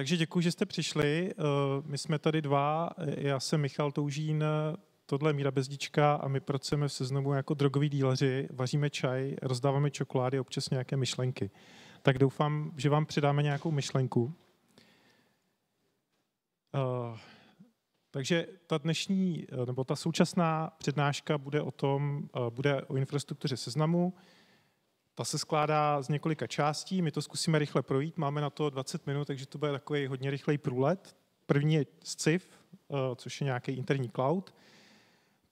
takže děkuji, že jste přišli. Eh, my jsme tady dva, já jsem Michal Toužín, tohle je Míra Bezdička a my pracujeme v seznamu jako drogoví díleři, vaříme čaj, rozdáváme čokolády a občas nějaké myšlenky. Tak doufám, že vám předáme nějakou myšlenku. Eh, takže ta dnešní, eh, nebo ta současná přednáška bude o tom, bude o infrastruktuře seznamu, ta se skládá z několika částí, my to zkusíme rychle projít, máme na to 20 minut, takže to bude takový hodně rychlej průlet. První je SCIF, eh, což je nějaký interní cloud,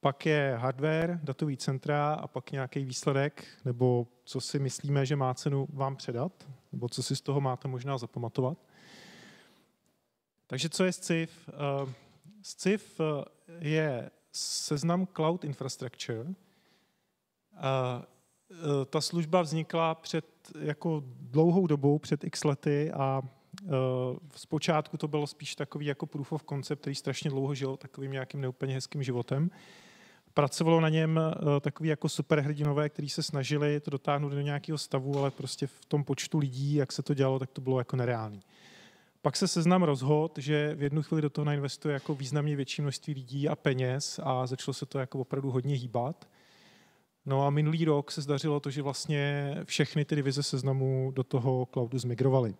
pak je hardware, datový centra a pak nějaký výsledek, nebo co si myslíme, že má cenu vám předat, nebo co si z toho máte možná zapamatovat. Takže co je SCIF? Eh, SCIF eh, je seznam cloud infrastructure, Eh, ta služba vznikla před jako dlouhou dobou, před x lety a eh, zpočátku to bylo spíš takový jako proof of concept, který strašně dlouho žil takovým nějakým neúplně hezkým životem. Pracovalo na něm eh, takový jako superhrdinové, kteří se snažili to dotáhnout do nějakého stavu, ale prostě v tom počtu lidí, jak se to dělalo, tak to bylo jako nereálný. Pak se seznam rozhod, že v jednu chvíli do toho nainvestuje jako významně větší množství lidí a peněz a začalo se to jako opravdu hodně hýbat. No a minulý rok se zdařilo to, že vlastně všechny ty divize seznamu do toho cloudu zmigrovaly.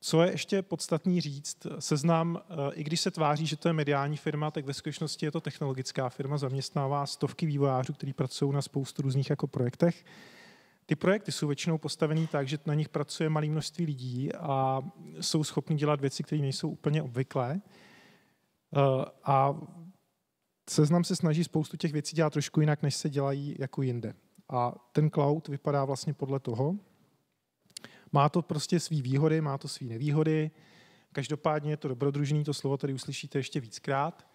Co je ještě podstatný říct, seznam, eh, i když se tváří, že to je mediální firma, tak ve skutečnosti je to technologická firma, zaměstnává stovky vývojářů, kteří pracují na spoustu různých jako projektech. Ty projekty jsou většinou postavené tak, že na nich pracuje malé množství lidí a jsou schopni dělat věci, které nejsou úplně obvyklé. Eh, a Seznam se snaží spoustu těch věcí dělat trošku jinak, než se dělají jako jinde. A ten cloud vypadá vlastně podle toho. Má to prostě svý výhody, má to svý nevýhody. Každopádně je to dobrodružný, to slovo tady uslyšíte ještě víckrát.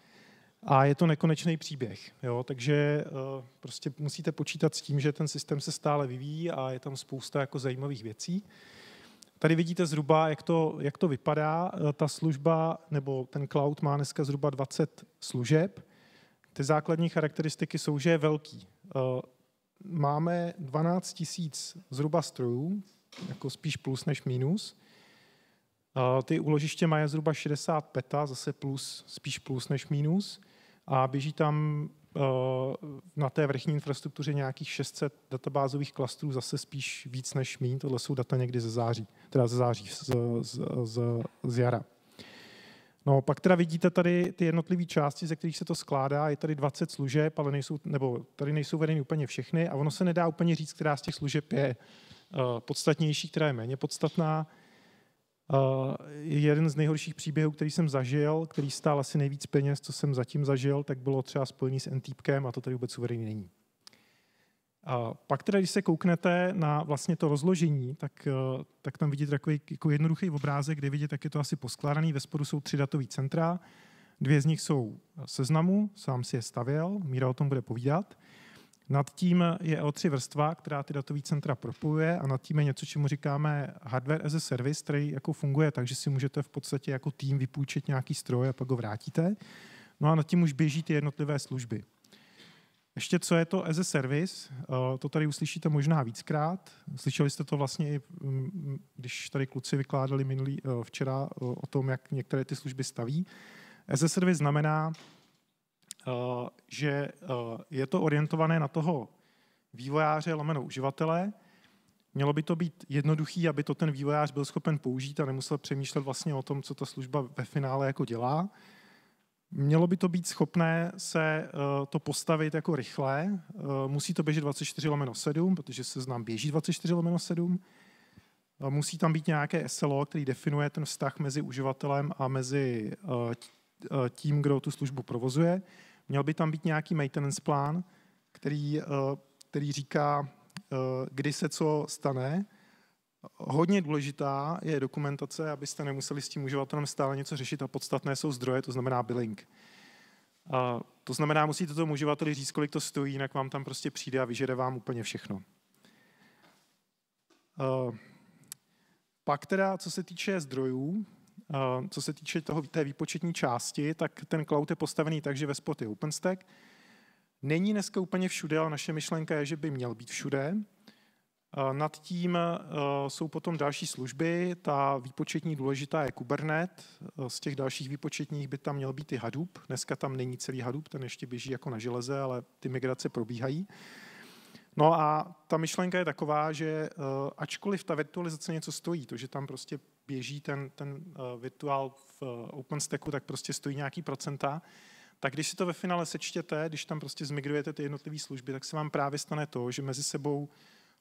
A je to nekonečný příběh. Jo? Takže eh, prostě musíte počítat s tím, že ten systém se stále vyvíjí a je tam spousta jako zajímavých věcí. Tady vidíte zhruba, jak to, jak to vypadá. Eh, ta služba nebo ten cloud má dneska zhruba 20 služeb. Ty základní charakteristiky jsou, že je velký. Eh, máme 12 tisíc zhruba strojů, jako spíš plus než minus. Eh, ty úložiště mají zhruba 60 peta, zase plus, spíš plus než minus. A běží tam eh, na té vrchní infrastruktuře nějakých 600 databázových klastrů, zase spíš víc než mín. Tohle jsou data někdy ze září, teda ze září, z, z, z, z jara. No, pak teda vidíte tady ty jednotlivé části, ze kterých se to skládá. Je tady 20 služeb, ale nejsou, nebo tady nejsou vedeny úplně všechny a ono se nedá úplně říct, která z těch služeb je eh, podstatnější, která je méně podstatná. Uh, je jeden z nejhorších příběhů, který jsem zažil, který stál asi nejvíc peněz, co jsem zatím zažil, tak bylo třeba spojený s Antipkem a to tady vůbec uvedený není. A pak teda, když se kouknete na vlastně to rozložení, tak, eh, tak tam vidíte takový jako jednoduchý obrázek, kde vidíte, jak je to asi poskládaný. Ve spodu jsou tři datové centra, dvě z nich jsou seznamu, sám si je stavěl, Míra o tom bude povídat. Nad tím je O3 vrstva, která ty datové centra propojuje a nad tím je něco, čemu říkáme hardware as a service, který jako funguje takže si můžete v podstatě jako tým vypůjčit nějaký stroj a pak ho vrátíte. No a nad tím už běží ty jednotlivé služby. Ještě co je to as a service, eh, to tady uslyšíte možná víckrát. Slyšeli jste to vlastně i, mm, mm, když tady kluci vykládali minulý, eh, včera eh, o tom, jak některé ty služby staví. As a service znamená, že je to orientované na toho vývojáře lomeno uživatele. Mělo by to být jednoduchý, aby to ten vývojář byl schopen použít a nemusel přemýšlet vlastně o tom, co ta služba ve finále jako dělá. Mělo by to být schopné se eh, to postavit jako rychle. Eh, musí to běžet 24 lomeno 7, protože se znám běží 24 lomeno 7. Eh, musí tam být nějaké SLO, který definuje ten vztah mezi uživatelem a mezi tím, kdo tu službu provozuje. Měl by tam být nějaký maintenance plán, který, který říká, kdy se co stane, Hodně důležitá je dokumentace, abyste nemuseli s tím uživatelem stále něco řešit a podstatné jsou zdroje, to znamená billing. A to znamená, musíte tomu uživateli říct, kolik to stojí, jinak vám tam prostě přijde a vyžere vám úplně všechno. A pak teda, co se týče zdrojů, co se týče toho, té výpočetní části, tak ten cloud je postavený tak, že ve spot je OpenStack. Není dneska úplně všude, ale naše myšlenka je, že by měl být všude. Eh, nad tím eh, jsou potom další služby. Ta výpočetní důležitá je Kubernetes. Eh, z těch dalších výpočetních by tam měl být i Hadoop. Dneska tam není celý Hadoop, ten ještě běží jako na železe, ale ty migrace probíhají. No a ta myšlenka je taková, že ačkoliv ta virtualizace něco stojí, to, že tam prostě běží ten, ten virtuál v OpenStacku, tak prostě stojí nějaký procenta, tak když si to ve finále sečtěte, když tam prostě zmigrujete ty jednotlivé služby, tak se vám právě stane to, že mezi sebou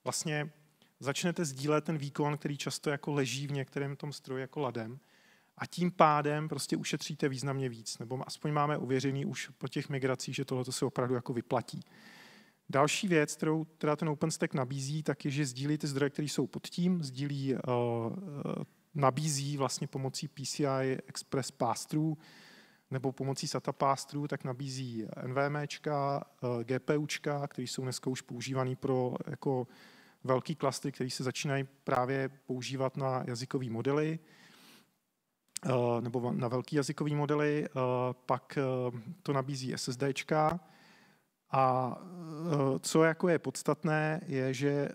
vlastně začnete sdílet ten výkon, který často jako leží v některém tom stroji jako ladem a tím pádem prostě ušetříte významně víc, nebo aspoň máme uvěřený už po těch migracích, že tohle se opravdu jako vyplatí. Další věc, kterou teda ten OpenStack nabízí, tak je, že sdílí ty zdroje, které jsou pod tím, sdílí, uh, nabízí vlastně pomocí PCI Express pass nebo pomocí SATA pass tak nabízí NVMEčka, uh, eh, GPUčka, které jsou dneska už používané pro jako velký klasty, které se začínají právě používat na jazykové modely eh, nebo na velký jazykový modely, eh, pak eh, to nabízí SSDčka. A co jako je podstatné, je, že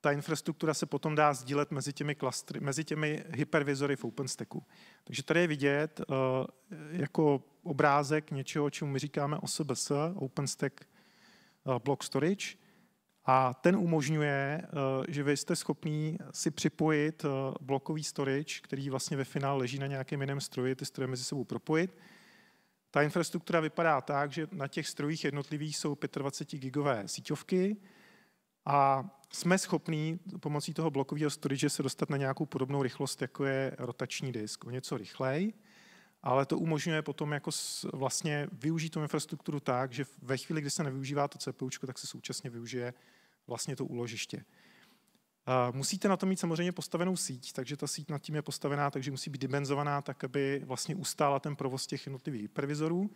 ta infrastruktura se potom dá sdílet mezi těmi, klastry, mezi těmi hypervizory v OpenStacku. Takže tady je vidět jako obrázek něčeho, čemu my říkáme OSBS, OpenStack Block Storage, a ten umožňuje, eh, že vy jste schopný si připojit eh, blokový storage, který vlastně ve finále leží na nějakém jiném stroji, ty stroje mezi sebou propojit. Ta infrastruktura vypadá tak, že na těch strojích jednotlivých jsou 25 gigové síťovky a jsme schopní pomocí toho blokového storage se dostat na nějakou podobnou rychlost, jako je rotační disk, o něco rychleji, ale to umožňuje potom jako vlastně využít tu infrastrukturu tak, že ve chvíli, kdy se nevyužívá to CPU, tak se současně využije vlastně to úložiště. Musíte na to mít samozřejmě postavenou síť, takže ta síť nad tím je postavená, takže musí být dimenzovaná tak, aby vlastně ustála ten provoz těch jednotlivých hypervizorů.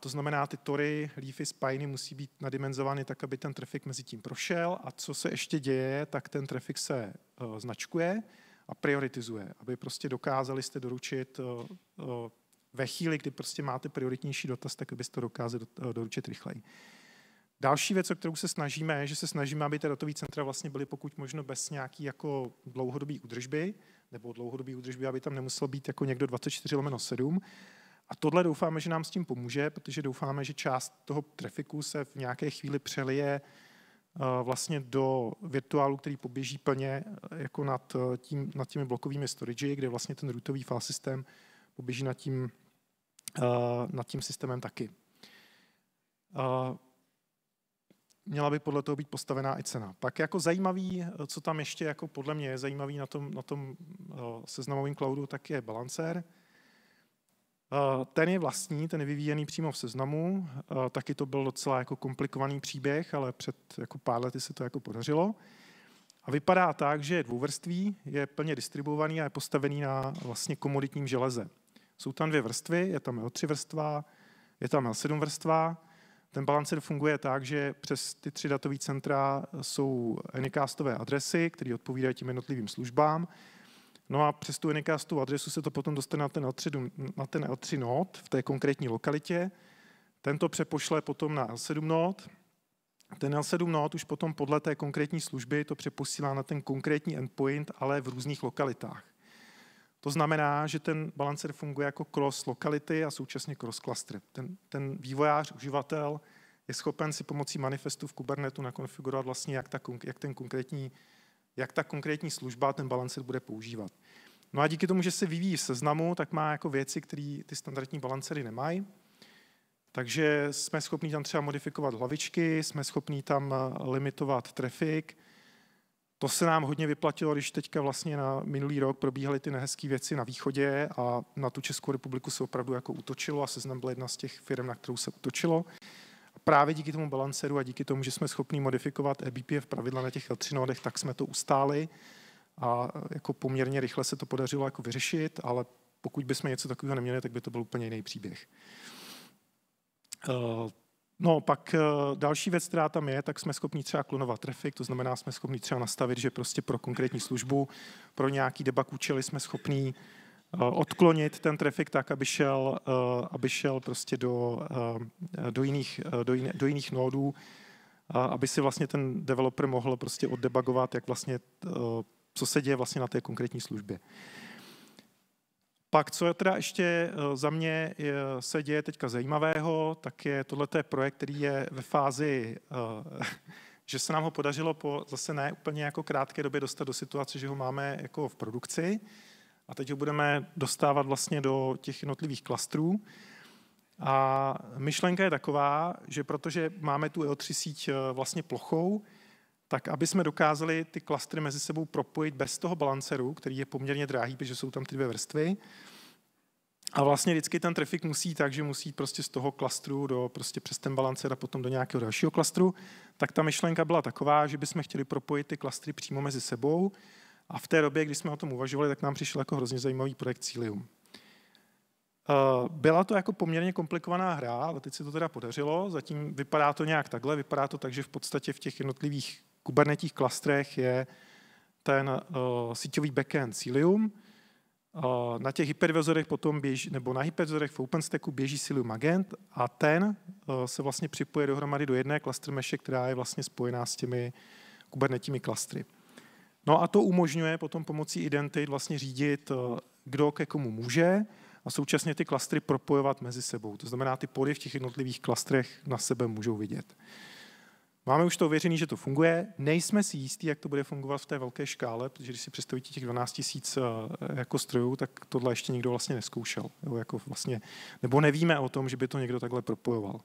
To znamená, ty tory, leafy, spiny musí být nadimenzovány tak, aby ten trafik mezi tím prošel a co se ještě děje, tak ten trafik se e, značkuje a prioritizuje, aby prostě dokázali jste doručit e, e, ve chvíli, kdy prostě máte prioritnější dotaz, tak abyste to dokázali doručit rychleji. Další věc, o kterou se snažíme, je, že se snažíme, aby ty datové centra vlastně byly pokud možno bez nějaký jako dlouhodobé údržby, nebo dlouhodobé údržby, aby tam nemusel být jako někdo 24 lomeno 7. A tohle doufáme, že nám s tím pomůže, protože doufáme, že část toho trafiku se v nějaké chvíli přelije eh, vlastně do virtuálu, který poběží plně eh, jako nad, eh, tím, nad těmi blokovými storage, kde vlastně ten rootový file systém poběží nad tím, nad tím systémem taky měla by podle toho být postavená i cena. Pak jako zajímavý, co tam ještě jako podle mě je zajímavý na tom, na tom eh, seznamovém cloudu, tak je balancer. Eh, ten je vlastní, ten je vyvíjený přímo v seznamu, eh, taky to byl docela jako komplikovaný příběh, ale před jako pár lety se to jako podařilo. A vypadá tak, že dvouvrství je plně distribuovaný a je postavený na vlastně komoditním železe. Jsou tam dvě vrstvy, je tam L3 vrstva, je tam L7 vrstva, ten balancer funguje tak, že přes ty tři datové centra jsou e Anycastové e adresy, které odpovídají těm jednotlivým službám. No a přes tu e Anycastovou adresu se to potom dostane na ten, L3, na ten L3 nód v té konkrétní lokalitě. Tento přepošle potom na L7 nód. Ten L7 nód už potom podle té konkrétní služby to přeposílá na ten konkrétní endpoint, ale v různých lokalitách. To znamená, že ten balancer funguje jako cross lokality a současně cross cluster. Ten, ten vývojář, uživatel je schopen si pomocí manifestu v Kubernetu nakonfigurovat vlastně, jak ta, jak ten konkrétní, jak ta konkrétní služba ten balancer bude používat. No a díky tomu, že se vyvíjí v seznamu, tak má jako věci, které ty standardní balancery nemají. Takže jsme schopni tam třeba modifikovat hlavičky, jsme schopni tam eh, limitovat trafik, to se nám hodně vyplatilo, když teďka vlastně na minulý rok probíhaly ty nehezké věci na východě a na tu Českou republiku se opravdu jako utočilo, a seznam byla jedna z těch firm, na kterou se utočilo. A právě díky tomu balanceru a díky tomu, že jsme schopni modifikovat eBPF pravidla na těch L3 nodech, tak jsme to ustáli a jako poměrně rychle se to podařilo jako vyřešit, ale pokud bychom něco takového neměli, tak by to byl úplně jiný příběh. Eh, No, pak eh, další věc, která tam je, tak jsme schopni třeba klonovat trafik, to znamená, jsme schopni třeba nastavit, že prostě pro konkrétní službu, pro nějaký debug účely jsme schopni eh, odklonit ten trafik tak, aby šel, eh, aby šel prostě do, do, jiných, do, jin, do jiných nódů, aby si vlastně ten developer mohl prostě oddebagovat, jak vlastně, co se děje vlastně na té konkrétní službě. Pak, co je teda ještě eh, za mě se děje teďka zajímavého, tak je tohle projekt, který je ve fázi, eh, že se nám ho podařilo po zase ne úplně jako krátké době dostat do situace, že ho máme jako v produkci a teď ho budeme dostávat vlastně do těch jednotlivých klastrů. A myšlenka je taková, že protože máme tu EO3 síť eh, vlastně plochou, tak aby jsme dokázali ty klastry mezi sebou propojit bez toho balanceru, který je poměrně dráhý, protože jsou tam ty dvě vrstvy. A vlastně vždycky ten trafik musí tak, že musí prostě z toho klastru do, prostě přes ten balancer a potom do nějakého dalšího klastru, tak ta myšlenka byla taková, že bychom chtěli propojit ty klastry přímo mezi sebou a v té době, kdy jsme o tom uvažovali, tak nám přišel jako hrozně zajímavý projekt Cilium. Eh, byla to jako poměrně komplikovaná hra, ale teď se to teda podařilo. Zatím vypadá to nějak takhle. Vypadá to tak, že v podstatě v těch jednotlivých kubernetích klastrech je ten uh, síťový backend Cilium. Uh, na těch hypervizorech potom běží, nebo na hypervizorech v OpenStacku běží Cilium Agent a ten uh, se vlastně připoje dohromady do jedné cluster meše, která je vlastně spojená s těmi kubernetními klastry. No a to umožňuje potom pomocí identit vlastně řídit, uh, kdo ke komu může a současně ty klastry propojovat mezi sebou. To znamená, ty pory v těch jednotlivých klastrech na sebe můžou vidět. Uh, Máme už to ověřený, že to funguje. Nejsme si jistí, jak to bude fungovat v té velké škále, protože když si představíte těch 12 000 eh, jako strojů, tak tohle ještě nikdo vlastně neskoušel. Jo, jako vlastně, nebo nevíme o tom, že by to někdo takhle propojoval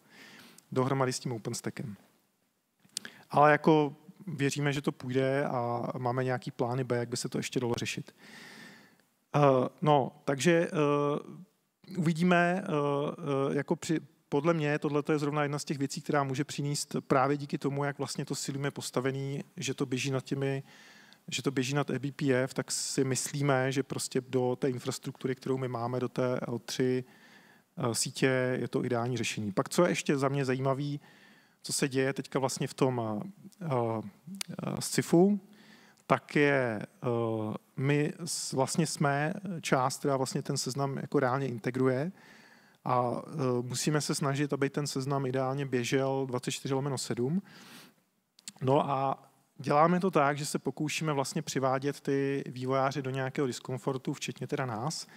dohromady s tím OpenStackem. Ale jako věříme, že to půjde a máme nějaký plány B, jak by se to ještě dalo řešit. Uh, no, takže uh, uvidíme, jako při, podle mě tohle je zrovna jedna z těch věcí, která může přinést právě díky tomu, jak vlastně to silíme postavený, že to běží nad těmi že to běží nad eBPF, tak si myslíme, že prostě do té infrastruktury, kterou my máme, do té L3 eh, sítě, je to ideální řešení. Pak co je ještě za mě zajímavý, co se děje teďka vlastně v tom uh, eh, uh, eh, SCIFu, tak je, uh, my vlastně jsme část, která vlastně ten seznam jako reálně integruje, a e, musíme se snažit, aby ten seznam ideálně běžel 24 lomeno 7. No a děláme to tak, že se pokoušíme vlastně přivádět ty vývojáře do nějakého diskomfortu, včetně teda nás.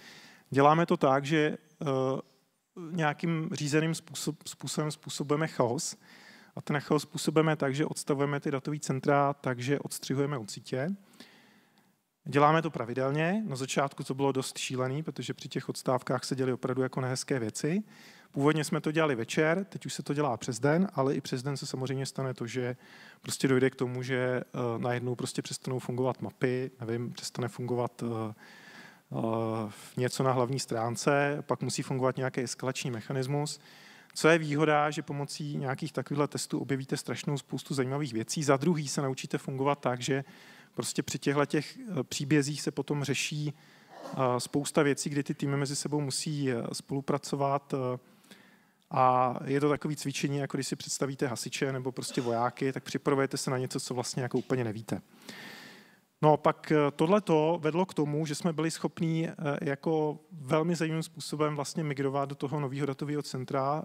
Děláme to tak, že e, nějakým řízeným způsob, způsobem způsobujeme chaos. A ten chaos způsobujeme tak, že odstavujeme ty datové centra, takže odstřihujeme od sítě. Děláme to pravidelně. Na začátku to bylo dost šílený, protože při těch odstávkách se děly opravdu jako nehezké věci. Původně jsme to dělali večer, teď už se to dělá přes den, ale i přes den se samozřejmě stane to, že prostě dojde k tomu, že eh, najednou prostě přestanou fungovat mapy, nevím, přestane fungovat eh, eh, něco na hlavní stránce, pak musí fungovat nějaký eskalační mechanismus. Co je výhoda, že pomocí nějakých takových testů objevíte strašnou spoustu zajímavých věcí. Za druhý se naučíte fungovat tak, že prostě při těchto těch eh, příbězích se potom řeší eh, spousta věcí, kdy ty týmy mezi sebou musí eh, spolupracovat a je to takové cvičení, jako když si představíte hasiče nebo prostě vojáky, tak připravujete se na něco, co vlastně jako úplně nevíte. No pak tohle to vedlo k tomu, že jsme byli schopni jako velmi zajímavým způsobem vlastně migrovat do toho nového datového centra,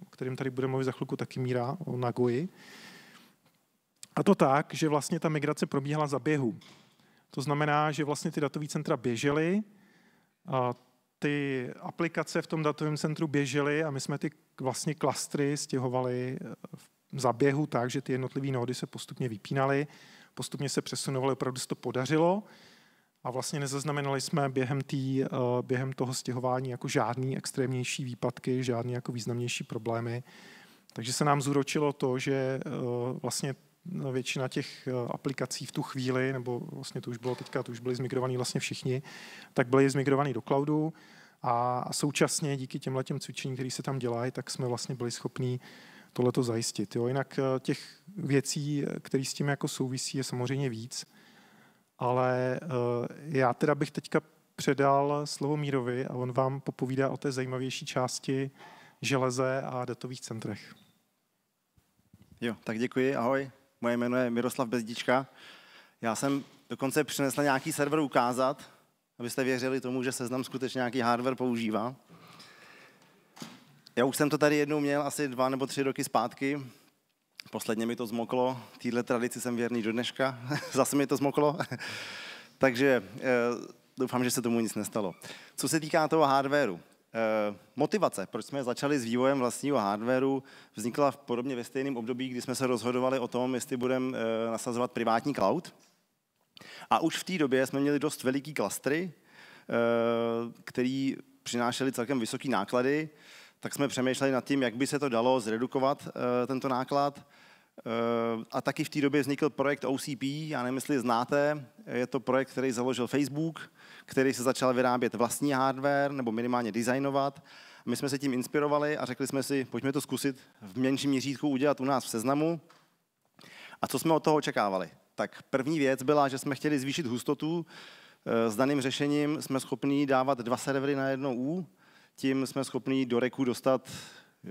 o kterém tady bude mluvit za chvilku taky Míra, o Nagoji, a to tak, že vlastně ta migrace probíhala za běhu. To znamená, že vlastně ty datové centra běžely, a ty aplikace v tom datovém centru běžely a my jsme ty vlastně klastry stěhovali eh, za běhu tak, že ty jednotlivé nódy se postupně vypínaly, postupně se přesunovaly, opravdu se to podařilo a vlastně nezaznamenali jsme během, tý, eh, během toho stěhování jako žádný extrémnější výpadky, žádný jako významnější problémy. Takže se nám zúročilo to, že eh, vlastně No, většina těch eh, aplikací v tu chvíli, nebo vlastně to už bylo teďka, to už byly zmigrovaný vlastně všichni, tak byly zmigrovaný do cloudu a současně díky těmhle těm cvičením, které se tam dělají, tak jsme vlastně byli schopní tohleto zajistit. Jo. Jinak eh, těch věcí, které s tím jako souvisí, je samozřejmě víc, ale eh, já teda bych teďka předal slovo Mírovi a on vám popovídá o té zajímavější části železe a datových centrech. Jo, tak děkuji, ahoj. Moje jméno je Miroslav Bezdička. Já jsem dokonce přinesl nějaký server ukázat, abyste věřili tomu, že seznam skutečně nějaký hardware používá. Já už jsem to tady jednou měl asi dva nebo tři roky zpátky. Posledně mi to zmoklo. Týhle tradici jsem věrný do dneška. Zase mi to zmoklo. Takže eh, doufám, že se tomu nic nestalo. Co se týká toho hardwareu, Eh, motivace, proč jsme začali s vývojem vlastního hardwareu, vznikla v podobně ve stejném období, kdy jsme se rozhodovali o tom, jestli budeme eh, nasazovat privátní cloud. A už v té době jsme měli dost veliký klastry, eh, který přinášely celkem vysoké náklady, tak jsme přemýšleli nad tím, jak by se to dalo zredukovat, tento náklad. Eh, a taky v té době vznikl projekt OCP, já nevím, jestli znáte, je to projekt, který založil Facebook, který se začal vyrábět vlastní hardware nebo minimálně designovat. My jsme se tím inspirovali a řekli jsme si, pojďme to zkusit v menším měřítku udělat u nás v seznamu. A co jsme od toho očekávali? Tak první věc byla, že jsme chtěli zvýšit hustotu. Eh, s daným řešením jsme schopni dávat dva servery na jedno U, tím jsme schopni do reku dostat eh,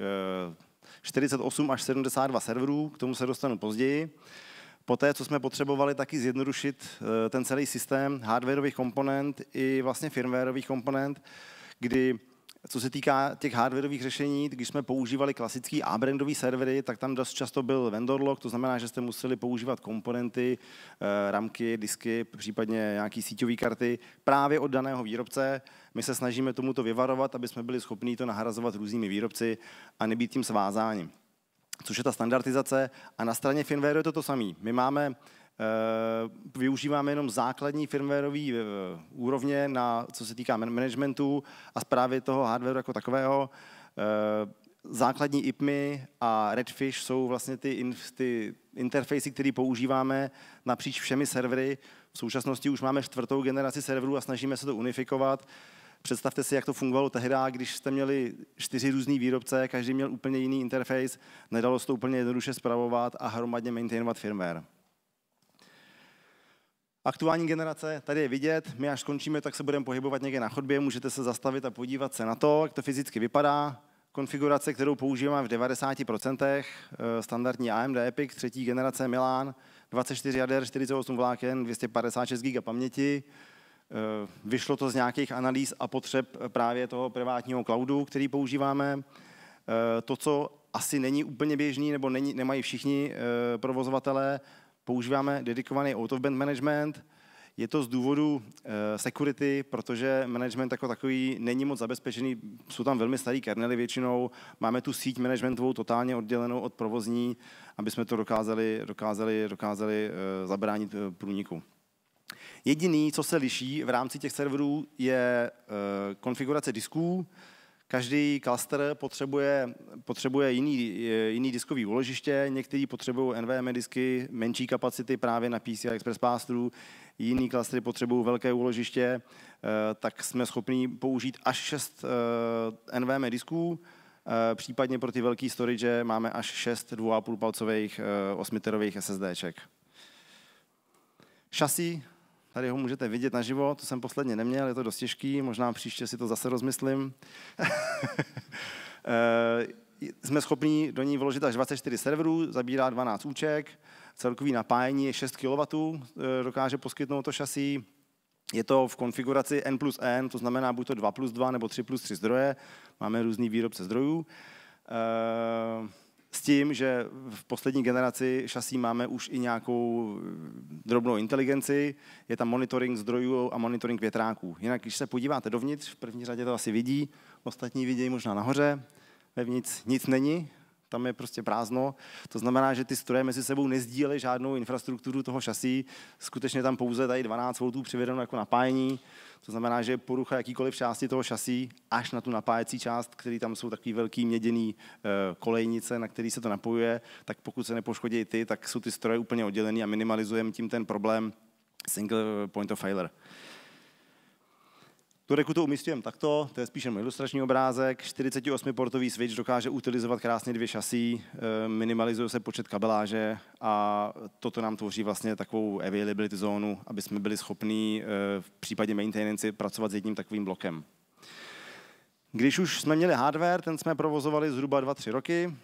48 až 72 serverů, k tomu se dostanu později. Poté, co jsme potřebovali taky zjednodušit eh, ten celý systém hardwareových komponent i vlastně firmwareových komponent, kdy co se týká těch hardwareových řešení, když jsme používali klasický A-brandový servery, tak tam dost často byl vendor lock, to znamená, že jste museli používat komponenty, eh, ramky, disky, případně nějaké síťové karty právě od daného výrobce. My se snažíme tomuto vyvarovat, aby jsme byli schopni to nahrazovat různými výrobci a nebýt tím svázáním což je ta standardizace. A na straně firmware je to to samé. My máme Eh, využíváme jenom základní firmwareové eh, úrovně, na, co se týká managementu a zprávy toho hardwareu jako takového. Eh, základní IPMy a Redfish jsou vlastně ty, ty interfejsy, které používáme napříč všemi servery. V současnosti už máme čtvrtou generaci serverů a snažíme se to unifikovat. Představte si, jak to fungovalo tehdy, když jste měli čtyři různý výrobce, každý měl úplně jiný interface, nedalo se to úplně jednoduše zpravovat a hromadně maintainovat firmware. Aktuální generace tady je vidět, my až skončíme, tak se budeme pohybovat někde na chodbě, můžete se zastavit a podívat se na to, jak to fyzicky vypadá. Konfigurace, kterou používáme v 90%, eh, standardní AMD EPIC, třetí generace Milan, 24 jader, 48 vláken, 256 GB paměti. Eh, vyšlo to z nějakých analýz a potřeb eh, právě toho privátního cloudu, který používáme. To, co asi není úplně běžný, nebo není, nemají všichni provozovatelé, používáme dedikovaný out-of-band management. Je to z důvodu eh, security, protože management jako takový není moc zabezpečený, jsou tam velmi starý kernely většinou, máme tu síť managementovou totálně oddělenou od provozní, aby jsme to dokázali, dokázali, dokázali eh, zabránit eh, průniku. Jediný, co se liší v rámci těch serverů, je konfigurace disků, Každý klaster potřebuje, potřebuje jiný, jiný diskový úložiště, některý potřebují NVMe disky menší kapacity právě na PCI Express pass jiný klastry potřebují velké úložiště, eh, tak jsme schopni použít až 6 eh, NVMe disků, eh, případně pro ty velké storage máme až 6 2,5 palcových 8 SSDček. šasi Tady ho můžete vidět na život, to jsem posledně neměl, je to dost těžký, možná příště si to zase rozmyslím. Eh, jsme schopni do ní vložit až 24 serverů, zabírá 12 úček, celkový napájení je 6 kW, eh, dokáže poskytnout to šasí. Je to v konfiguraci N plus N, to znamená buď to 2 plus 2 nebo 3 plus 3 zdroje, máme různý výrobce zdrojů. Eh, s tím, že v poslední generaci šasí máme už i nějakou eh, drobnou inteligenci, je tam monitoring zdrojů a monitoring větráků. Jinak, když se podíváte dovnitř, v první řadě to asi vidí, ostatní vidí možná nahoře, vevnitř nic není, tam je prostě prázdno. To znamená, že ty stroje mezi sebou nezdíly žádnou infrastrukturu toho šasí. Skutečně tam pouze tady 12 V přivedeno jako napájení. To znamená, že porucha jakýkoliv části toho šasí až na tu napájecí část, který tam jsou takový velký měděný eh, kolejnice, na který se to napojuje, tak pokud se nepoškodí ty, tak jsou ty stroje úplně oddělený a minimalizujeme tím ten problém single eh, point of failure. Tu reku to umístujeme takto, to je spíš jenom ilustrační obrázek. 48-portový switch dokáže utilizovat krásně dvě šasí, eh, minimalizuje se počet kabeláže a toto nám tvoří vlastně takovou availability zónu, aby jsme byli schopní eh, v případě maintenance pracovat s jedním takovým blokem. Když už jsme měli hardware, ten jsme provozovali zhruba 2-3 roky,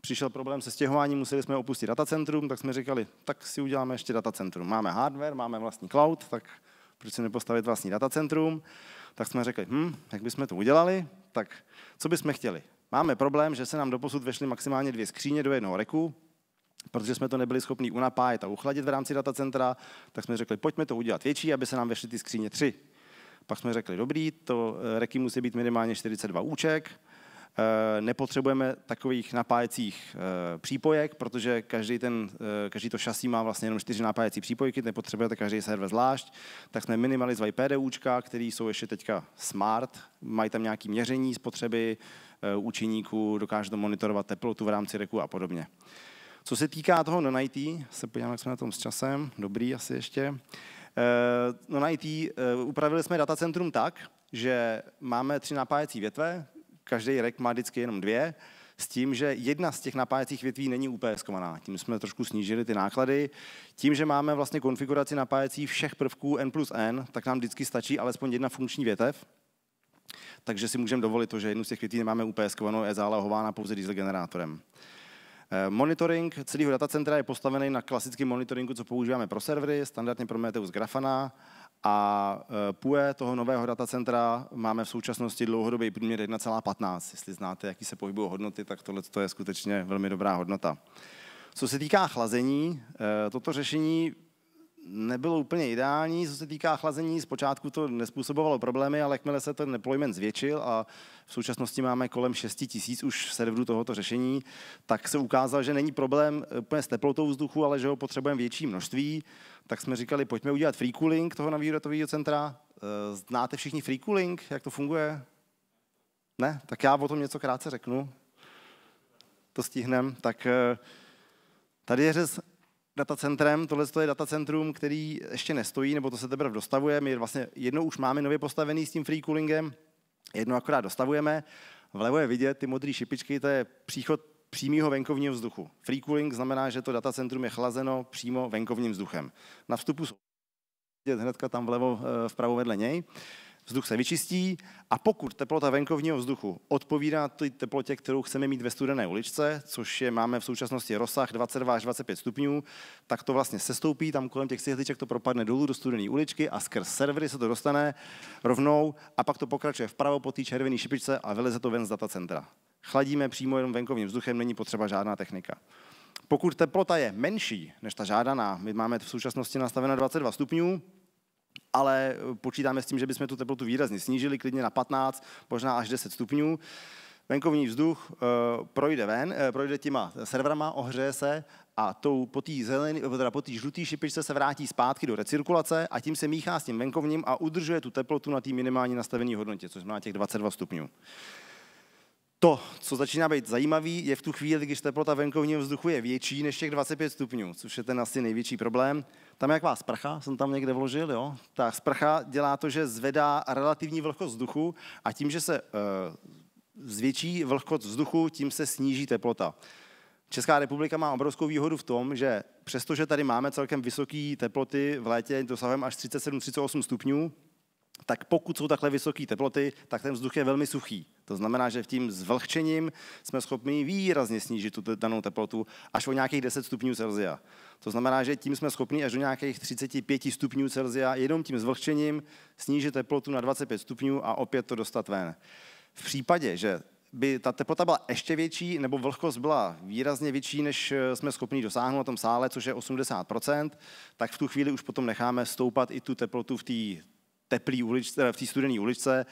přišel problém se stěhováním, museli jsme opustit datacentrum, tak jsme říkali, tak si uděláme ještě datacentrum. Máme hardware, máme vlastní cloud, tak proč si nepostavit vlastní datacentrum, tak jsme řekli, hm, jak bychom to udělali, tak co bychom chtěli? Máme problém, že se nám doposud vešly maximálně dvě skříně do jednoho reku, protože jsme to nebyli schopni unapájet a uchladit v rámci datacentra, tak jsme řekli, pojďme to udělat větší, aby se nám vešly ty skříně tři. Pak jsme řekli, dobrý, to eh, reky musí být minimálně 42 úček, Eh, nepotřebujeme takových napájecích eh, přípojek, protože každý, ten, eh, každý to šasí má vlastně jenom čtyři napájecí přípojky, nepotřebujete každý server zvlášť, tak jsme minimalizovali PDUčka, které jsou ještě teďka smart, mají tam nějaké měření spotřeby účinníků, dokáže to monitorovat teplotu v rámci reku a podobně. Co se týká toho non-IT, se podívám, jak jsme na tom s časem, dobrý asi ještě. No IT upravili jsme datacentrum tak, že máme tři napájecí větve, každý rek má vždycky jenom dvě, s tím, že jedna z těch napájecích větví není úplně zkovaná. Tím jsme trošku snížili ty náklady. Tím, že máme vlastně konfiguraci napájecí všech prvků N plus N, tak nám vždycky stačí alespoň jedna funkční větev. Takže si můžeme dovolit to, že jednu z těch větví nemáme úplně skovanou, je zálohována pouze diesel generátorem. Eh, monitoring celého datacentra je postavený na klasickém monitoringu, co používáme pro servery, standardně pro Meteus Grafana a e, PUE toho nového datacentra máme v současnosti dlouhodobý průměr 1,15. Jestli znáte, jaký se pohybují hodnoty, tak tohle je skutečně velmi dobrá hodnota. Co se týká chlazení, e, toto řešení nebylo úplně ideální, co se týká chlazení. Zpočátku to nespůsobovalo problémy, ale jakmile se ten deployment zvětšil a v současnosti máme kolem 6 tisíc už serverů tohoto řešení, tak se ukázalo, že není problém úplně s teplotou vzduchu, ale že ho potřebujeme větší množství. Tak jsme říkali, pojďme udělat free cooling toho navíratového centra. Eh, znáte všichni free cooling, jak to funguje? Ne? Tak já o tom něco krátce řeknu. To stihnem. Tak eh, tady je řez datacentrem. Tohle je datacentrum, který ještě nestojí, nebo to se teprve dostavuje. My vlastně jedno už máme nově postavený s tím free coolingem, jedno akorát dostavujeme. Vlevo je vidět ty modré šipičky, to je příchod přímého venkovního vzduchu. Free cooling znamená, že to datacentrum je chlazeno přímo venkovním vzduchem. Na vstupu jsou vidět hnedka tam vlevo, eh, vpravo vedle něj. Vzduch se vyčistí a pokud teplota venkovního vzduchu odpovídá té teplotě, kterou chceme mít ve studené uličce, což je, máme v současnosti rozsah 22 až 25 stupňů, tak to vlastně sestoupí, tam kolem těch cihliček to propadne dolů do studené uličky a skrz servery se to dostane rovnou a pak to pokračuje vpravo po té červené šipičce a vyleze to ven z datacentra. Chladíme přímo jenom venkovním vzduchem, není potřeba žádná technika. Pokud teplota je menší než ta žádaná, my máme v současnosti nastavena 22 stupňů, ale eh, počítáme s tím, že bychom tu teplotu výrazně snížili, klidně na 15, možná až 10 stupňů. Venkovní vzduch e, projde ven, e, projde těma serverama, ohřeje se a tou, po té žluté šipičce se vrátí zpátky do recirkulace a tím se míchá s tím venkovním a udržuje tu teplotu na té minimální nastavené hodnotě, což znamená těch 22 stupňů. To, co začíná být zajímavý, je v tu chvíli, když teplota venkovního vzduchu je větší než těch 25 stupňů, což je ten asi největší problém, tam je jaková sprcha, jsem tam někde vložil, jo. Ta sprcha dělá to, že zvedá relativní vlhkost vzduchu a tím, že se e, zvětší vlhkost vzduchu, tím se sníží teplota. Česká republika má obrovskou výhodu v tom, že přestože tady máme celkem vysoké teploty v létě dosahujeme až 37-38 stupňů, tak pokud jsou takhle vysoké teploty, tak ten vzduch je velmi suchý. To znamená, že v tím zvlhčením jsme schopni výrazně snížit tu danou teplotu až o nějakých 10 stupňů Celsia. To znamená, že tím jsme schopni až do nějakých 35 stupňů Celsia jenom tím zvlhčením snížit teplotu na 25 stupňů a opět to dostat ven. V případě, že by ta teplota byla ještě větší, nebo vlhkost byla výrazně větší, než eh, jsme schopni dosáhnout na tom sále, což je 80%, tak v tu chvíli už potom necháme stoupat i tu teplotu v té teplý uličce, eh, v té studené uličce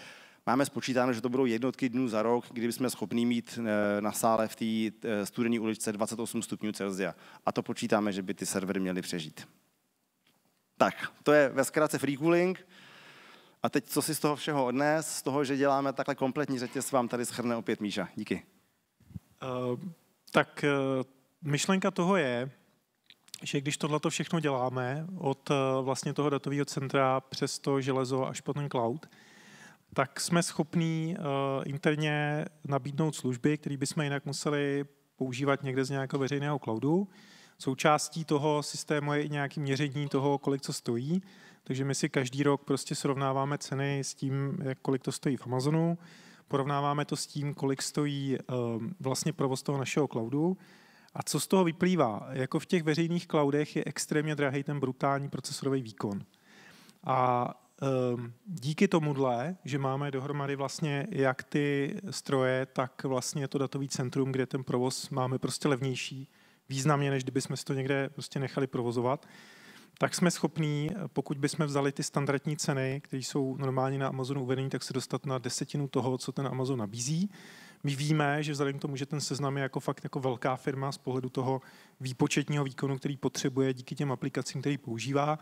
Máme spočítáno, že to budou jednotky dnů za rok, kdyby jsme schopni mít eh, na sále v té eh, studené uličce 28 stupňů Celsia. A to počítáme, že by ty servery měly přežít. Tak, to je ve zkratce free cooling. A teď, co si z toho všeho odnes, z toho, že děláme takhle kompletní řetěz, vám tady schrne opět Míša. Díky. Uh, tak uh, myšlenka toho je, že když to všechno děláme, od uh, vlastně toho datového centra přes to železo až po ten cloud, uh, tak jsme schopní eh, interně nabídnout služby, které bychom jinak museli používat někde z nějakého veřejného cloudu. Součástí toho systému je i nějaké měření toho, kolik co stojí. Takže my si každý rok prostě srovnáváme ceny s tím, jak kolik to stojí v Amazonu, porovnáváme to s tím, kolik stojí eh, vlastně provoz toho našeho cloudu. A co z toho vyplývá? Jako v těch veřejných cloudech je extrémně drahý ten brutální procesorový výkon. A Ehm, díky tomuhle, že máme dohromady vlastně jak ty stroje, tak vlastně to datový centrum, kde ten provoz máme prostě levnější, významně, než kdyby jsme si to někde prostě nechali provozovat, tak jsme schopní, pokud bychom vzali ty standardní ceny, které jsou normálně na Amazonu uvedené, tak se dostat na desetinu toho, co ten Amazon nabízí. My víme, že vzhledem k tomu, že ten seznam je jako fakt jako velká firma z pohledu toho výpočetního výkonu, který potřebuje díky těm aplikacím, který používá,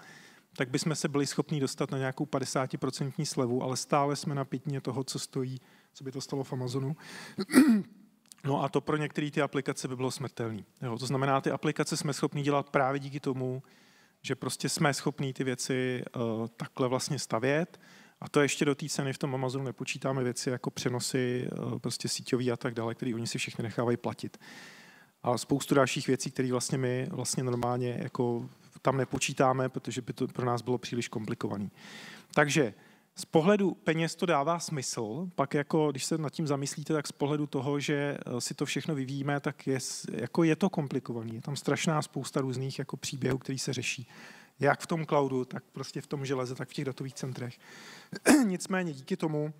tak bychom se byli schopni dostat na nějakou 50% slevu, ale stále jsme na pětině toho, co stojí, co by to stalo v Amazonu. No a to pro některé ty aplikace by bylo smrtelné. To znamená, ty aplikace jsme schopni dělat právě díky tomu, že prostě jsme schopni ty věci uh, takhle vlastně stavět a to ještě do té ceny v tom Amazonu nepočítáme věci jako přenosy uh, prostě síťový a tak dále, které oni si všechny nechávají platit. A spoustu dalších věcí, které vlastně my vlastně normálně jako tam nepočítáme, protože by to pro nás bylo příliš komplikovaný. Takže z pohledu peněz to dává smysl, pak jako, když se nad tím zamyslíte, tak z pohledu toho, že eh, si to všechno vyvíjíme, tak je, jako je to komplikovaný. Je tam strašná spousta různých jako příběhů, který se řeší. Jak v tom cloudu, tak prostě v tom železe, tak v těch datových centrech. Nicméně díky tomu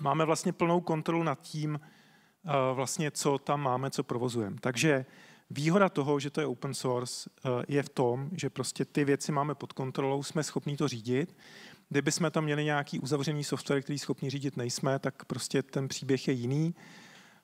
máme vlastně plnou kontrolu nad tím, eh, vlastně co tam máme, co provozujeme. Takže Výhoda toho, že to je open source, eh, je v tom, že prostě ty věci máme pod kontrolou, jsme schopni to řídit. Kdyby jsme tam měli nějaký uzavřený software, který schopni řídit nejsme, tak prostě ten příběh je jiný.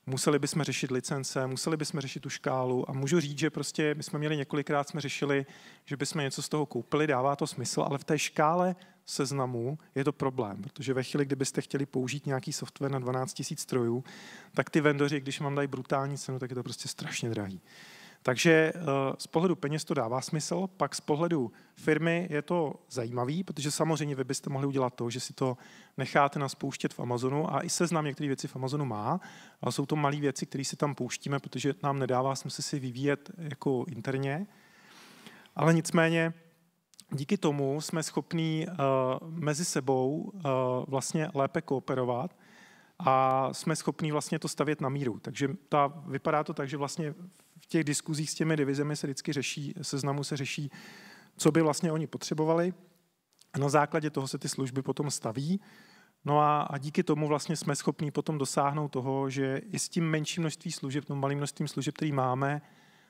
Museli bychom řešit licence, museli bychom řešit tu škálu a můžu říct, že prostě my jsme měli několikrát jsme řešili, že bychom něco z toho koupili, dává to smysl, ale v té škále seznamu je to problém, protože ve chvíli, kdybyste chtěli použít nějaký software na 12 000 strojů, tak ty vendoři, když vám dají brutální cenu, tak je to prostě strašně drahý. Takže eh, z pohledu peněz to dává smysl, pak z pohledu firmy je to zajímavý, protože samozřejmě vy byste mohli udělat to, že si to necháte na pouštět v Amazonu a i seznam některé věci, v Amazonu má, ale jsou to malé věci, které si tam pouštíme, protože nám nedává smysl si vyvíjet jako interně. Ale nicméně díky tomu jsme schopní eh, mezi sebou eh, vlastně lépe kooperovat a jsme schopní vlastně to stavět na míru. Takže ta, vypadá to tak, že vlastně v těch diskuzích s těmi divizemi se vždycky řeší, seznamu se řeší, co by vlastně oni potřebovali. Na základě toho se ty služby potom staví. No a, a díky tomu vlastně jsme schopni potom dosáhnout toho, že i s tím menším množství služeb, tím malým množstvím služeb, který máme,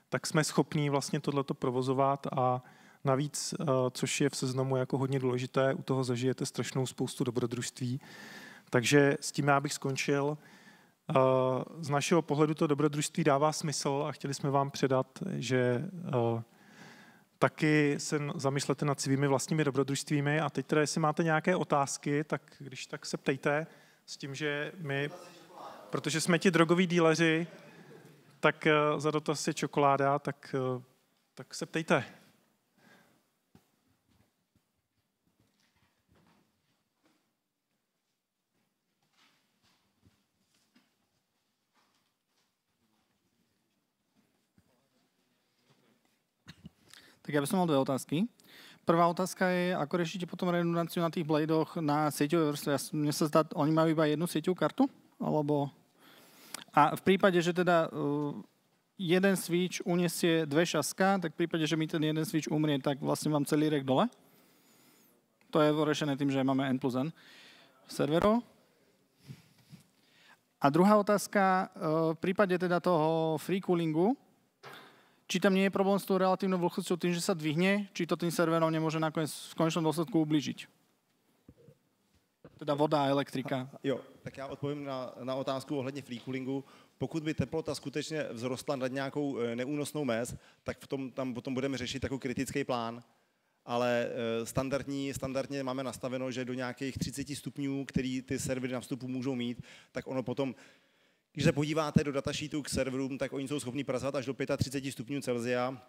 tak jsme schopní vlastně tohleto provozovat a, Navíc, eh, což je v seznamu jako hodně důležité, u toho zažijete strašnou spoustu dobrodružství. Takže s tím já bych skončil. Eh, z našeho pohledu to dobrodružství dává smysl a chtěli jsme vám předat, že eh, taky se zamyslete nad svými vlastními dobrodružstvími a teď teda, jestli máte nějaké otázky, tak když tak se ptejte s tím, že my, protože jsme ti drogoví díleři, tak za dotaz je čokoláda, tak, tak se ptejte. Tak já bych měl dvě otázky. Prvá otázka je, ako řešíte potom redundanciu na těch bladoch na sieťové vrstve. Mně se zdá, oni mají iba jednu sieťovú kartu? Alebo... A v případě, že teda eh, jeden switch unesie dve šaska, tak v případě, že mi ten jeden switch umrie, tak vlastně mám celý rek dole. To je řešené tím, že máme N plus N serverov. A druhá otázka, eh, v případě teda toho free coolingu, či tam nie je problém s tou relatívnou vlhkosťou tým, že sa dvihne, či to tým serverom nemôže nakoniec v konečnom dôsledku ublížiť? Teda voda a elektrika. Jo, tak já odpovím na, na otázku ohledně free coolingu. Pokud by teplota skutečně vzrostla nad nějakou eh, neúnosnou mez, tak v tom, tam potom budeme řešit takový kritický plán, ale eh, standardní, standardně máme nastaveno, že do nějakých 30 stupňů, který ty servery na vstupu můžou mít, tak ono potom když se podíváte do datasheetu k serverům, tak oni jsou schopni pracovat až do 35 stupňů Celsia.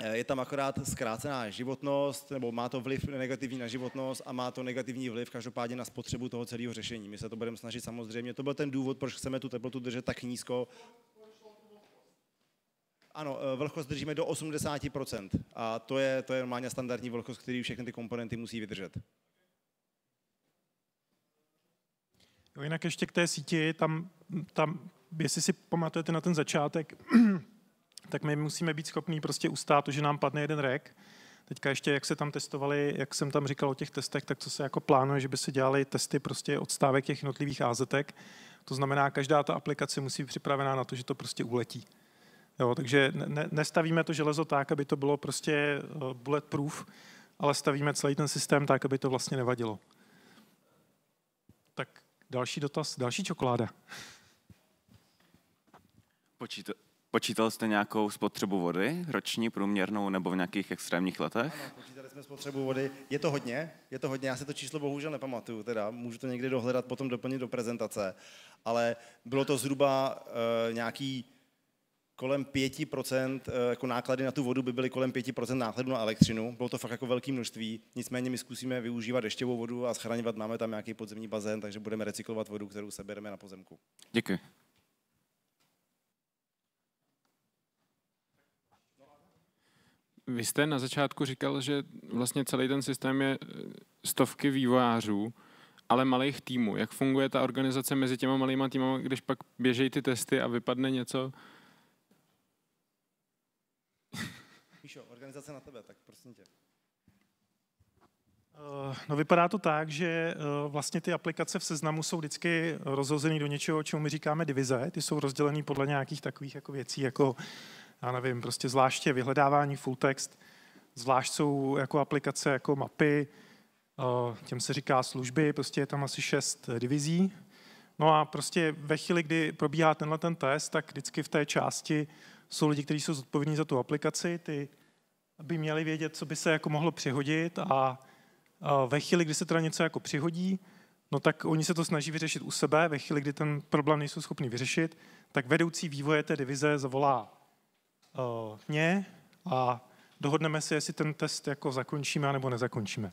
Eh, je tam akorát zkrácená životnost, nebo má to vliv negativní na životnost a má to negativní vliv každopádně na spotřebu toho celého řešení. My se to budeme snažit samozřejmě. To byl ten důvod, proč chceme tu teplotu držet tak nízko, ano, eh, vlhkost držíme do 80%. A to je, to je normálně standardní vlhkost, který všechny ty komponenty musí vydržet. Jo, jinak ještě k té síti, tam, tam, jestli si pamatujete na ten začátek, tak my musíme být schopní prostě ustát to, že nám padne jeden rek. Teďka ještě, jak se tam testovali, jak jsem tam říkal o těch testech, tak co se jako plánuje, že by se dělaly testy prostě stávek těch jednotlivých házetek. To znamená, každá ta aplikace musí být připravená na to, že to prostě uletí. Jo, takže ne, nestavíme to železo tak, aby to bylo prostě eh, bulletproof, ale stavíme celý ten systém tak, aby to vlastně nevadilo. Tak Další dotaz, další čokoláda. Počít, počítal jste nějakou spotřebu vody, roční, průměrnou nebo v nějakých extrémních letech? Ano, počítali jsme spotřebu vody. Je to hodně, je to hodně. Já si to číslo bohužel nepamatuju, teda můžu to někdy dohledat, potom doplnit do prezentace. Ale bylo to zhruba uh, nějaký kolem 5%, eh, jako náklady na tu vodu by byly kolem 5% nákladů na elektřinu. Bylo to fakt jako velké množství, nicméně my zkusíme využívat dešťovou vodu a schraňovat. Máme tam nějaký podzemní bazén, takže budeme recyklovat vodu, kterou sebereme na pozemku. Děkuji. Vy jste na začátku říkal, že vlastně celý ten systém je eh, stovky vývojářů, ale malých týmů. Jak funguje ta organizace mezi těma malýma týmama, když pak běžejí ty testy a vypadne něco, organizace na tebe, tak prosím tě. Eh, no vypadá to tak, že eh, vlastně ty aplikace v seznamu jsou vždycky rozhozeny do něčeho, čemu my říkáme divize. Ty jsou rozdělený podle nějakých takových jako věcí, jako já nevím, prostě zvláště vyhledávání full text, zvlášť jsou jako aplikace jako mapy, eh, těm se říká služby, prostě je tam asi šest divizí. No a prostě ve chvíli, kdy probíhá tenhle ten test, tak vždycky v té části jsou lidi, kteří jsou zodpovědní za tu aplikaci, ty by měli vědět, co by se jako mohlo přihodit a ve chvíli, kdy se teda něco jako přihodí, no tak oni se to snaží vyřešit u sebe, ve chvíli, kdy ten problém nejsou schopni vyřešit, tak vedoucí vývoje té divize zavolá uh, mě a dohodneme si, jestli ten test jako zakončíme nebo nezakončíme.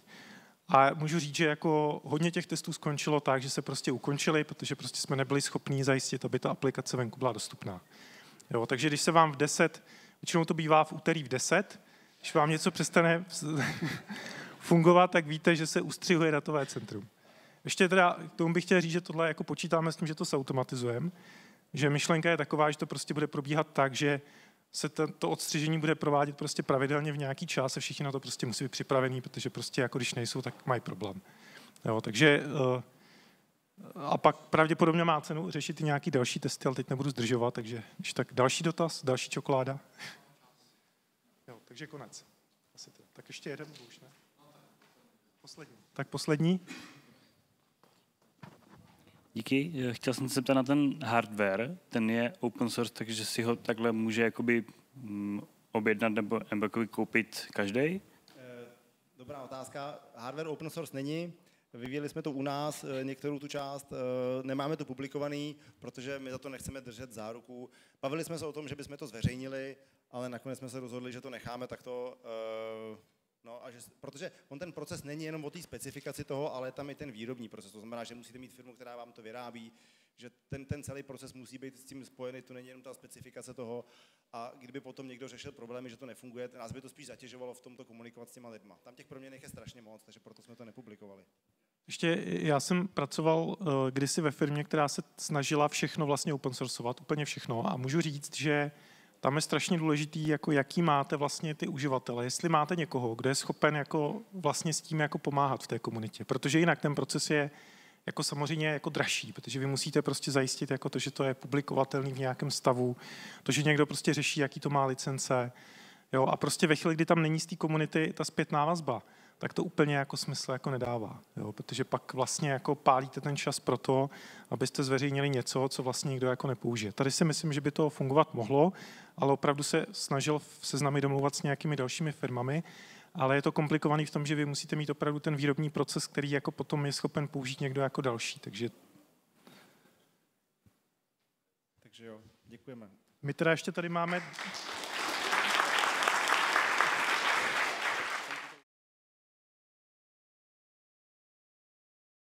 A můžu říct, že jako hodně těch testů skončilo tak, že se prostě ukončili, protože prostě jsme nebyli schopni zajistit, aby ta aplikace venku byla dostupná. Jo, takže když se vám v 10, většinou to bývá v úterý v 10, když vám něco přestane fungovat, tak víte, že se ustřihuje datové centrum. Ještě teda k tomu bych chtěl říct, že tohle jako počítáme s tím, že to se automatizujeme, že myšlenka je taková, že to prostě bude probíhat tak, že se to odstřižení bude provádět prostě pravidelně v nějaký čas a všichni na to prostě musí být připravení, protože prostě jako když nejsou, tak mají problém. Jo, takže eh, a pak pravděpodobně má cenu řešit i nějaký další testy, ale teď nebudu zdržovat, takže když tak další dotaz, další čokoláda. Takže konec. Asi to. Tak ještě jeden už, ne? Poslední. Tak poslední. Díky. Eh, chtěl jsem se ptát na ten hardware. Ten je open source, takže si ho takhle může jakoby mm, objednat nebo, nebo koupit každý? Eh, dobrá otázka. Hardware open source není. Vyvíjeli jsme to u nás, eh, některou tu část, nemáme to publikovaný, protože my za to nechceme držet záruku. Bavili jsme se o tom, že bychom to zveřejnili, ale nakonec jsme se rozhodli, že to necháme takto, eh, no a že, protože on ten proces není jenom o té specifikaci toho, ale tam je ten výrobní proces, to znamená, že musíte mít firmu, která vám to vyrábí, že ten, ten celý proces musí být s tím spojený, to není jenom ta specifikace toho a kdyby potom někdo řešil problémy, že to nefunguje, nás by to spíš zatěžovalo v tomto komunikovat s těma lidma. Tam těch proměných je strašně moc, takže proto jsme to nepublikovali. Ještě já jsem pracoval eh, kdysi ve firmě, která se snažila všechno vlastně open sourceovat, úplně všechno a můžu říct, že tam je strašně důležitý, jako jaký máte vlastně ty uživatele, jestli máte někoho, kdo je schopen jako vlastně s tím jako pomáhat v té komunitě, protože jinak ten proces je jako samozřejmě jako dražší, protože vy musíte prostě zajistit jako to, že to je publikovatelný v nějakém stavu, to, že někdo prostě řeší, jaký to má licence, jo, a prostě ve chvíli, kdy tam není z té komunity ta zpětná vazba, tak to úplně jako smysl jako nedává. Jo? Protože pak vlastně jako pálíte ten čas pro to, abyste zveřejnili něco, co vlastně nikdo jako nepoužije. Tady si myslím, že by to fungovat mohlo, ale opravdu se snažil se s námi domluvat s nějakými dalšími firmami, ale je to komplikovaný v tom, že vy musíte mít opravdu ten výrobní proces, který jako potom je schopen použít někdo jako další, takže... Takže jo, děkujeme. My teda ještě tady máme...